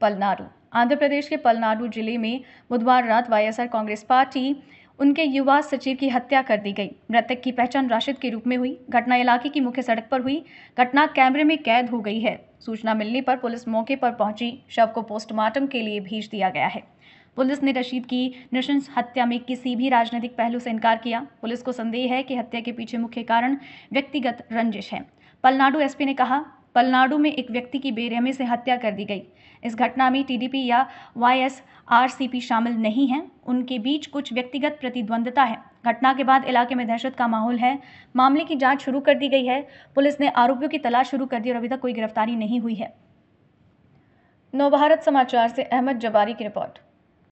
पलनाडु आंध्र प्रदेश के पलनाडु जिले में बुधवार रात वाईएसआर कांग्रेस पार्टी उनके युवा सचिव की हत्या कर दी गई मृतक की पहचान राशिद के रूप में हुई घटना इलाके की मुख्य सड़क पर हुई घटना कैमरे में कैद हो गई है सूचना मिलने पर पुलिस मौके पर पहुंची शव को पोस्टमार्टम के लिए भेज दिया गया है पुलिस ने रशीद की नृशंस हत्या में किसी भी राजनीतिक पहलू से इनकार किया पुलिस को संदेह है कि हत्या के पीछे मुख्य कारण व्यक्तिगत रंजिश है पलनाडु एसपी ने कहा पलनाडु में एक व्यक्ति की बेरहमी से हत्या कर दी गई इस घटना में टीडीपी या वाईएसआरसीपी शामिल नहीं हैं उनके बीच कुछ व्यक्तिगत प्रतिद्वंदता है घटना के बाद इलाके में दहशत का माहौल है मामले की जांच शुरू कर दी गई है पुलिस ने आरोपियों की तलाश शुरू कर दी और अभी तक कोई गिरफ्तारी नहीं हुई है नवभारत समाचार से अहमद जबारी की रिपोर्ट